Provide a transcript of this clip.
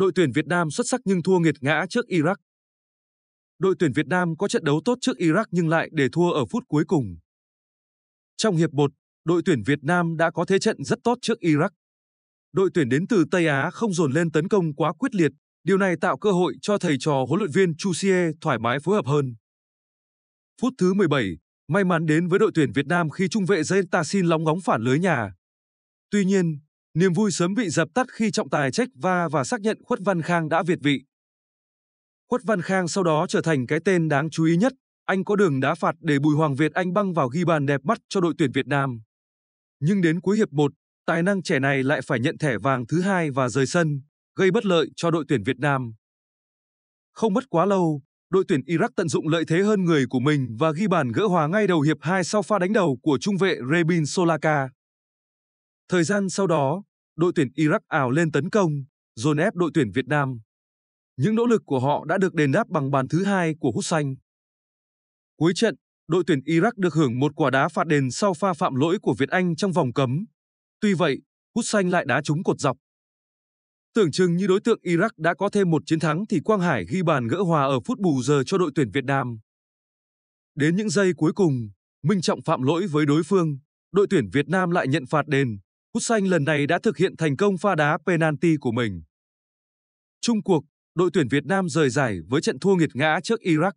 Đội tuyển Việt Nam xuất sắc nhưng thua nghiệt ngã trước Iraq. Đội tuyển Việt Nam có trận đấu tốt trước Iraq nhưng lại để thua ở phút cuối cùng. Trong hiệp 1, đội tuyển Việt Nam đã có thế trận rất tốt trước Iraq. Đội tuyển đến từ Tây Á không dồn lên tấn công quá quyết liệt, điều này tạo cơ hội cho thầy trò huấn luyện viên Chu Xie thoải mái phối hợp hơn. Phút thứ 17, may mắn đến với đội tuyển Việt Nam khi trung vệ Zayn Tassin lóng ngóng phản lưới nhà. Tuy nhiên, Niềm vui sớm bị dập tắt khi trọng tài trách va và xác nhận Khuất Văn Khang đã việt vị. Khuất Văn Khang sau đó trở thành cái tên đáng chú ý nhất. Anh có đường đá phạt để Bùi Hoàng Việt Anh băng vào ghi bàn đẹp mắt cho đội tuyển Việt Nam. Nhưng đến cuối hiệp 1, tài năng trẻ này lại phải nhận thẻ vàng thứ hai và rời sân, gây bất lợi cho đội tuyển Việt Nam. Không mất quá lâu, đội tuyển Iraq tận dụng lợi thế hơn người của mình và ghi bàn gỡ hòa ngay đầu hiệp 2 sau pha đánh đầu của trung vệ Rebin Solaka. Thời gian sau đó, đội tuyển Iraq ảo lên tấn công, dồn ép đội tuyển Việt Nam. Những nỗ lực của họ đã được đền đáp bằng bàn thứ hai của Hút Xanh. Cuối trận, đội tuyển Iraq được hưởng một quả đá phạt đền sau pha phạm lỗi của Việt Anh trong vòng cấm. Tuy vậy, Hút Xanh lại đá trúng cột dọc. Tưởng chừng như đối tượng Iraq đã có thêm một chiến thắng thì Quang Hải ghi bàn gỡ hòa ở phút bù giờ cho đội tuyển Việt Nam. Đến những giây cuối cùng, Minh Trọng phạm lỗi với đối phương, đội tuyển Việt Nam lại nhận phạt đền, Hút Xanh lần này đã thực hiện thành công pha đá penalty của mình. Trung cuộc, đội tuyển Việt Nam rời giải với trận thua nghiệt ngã trước Iraq.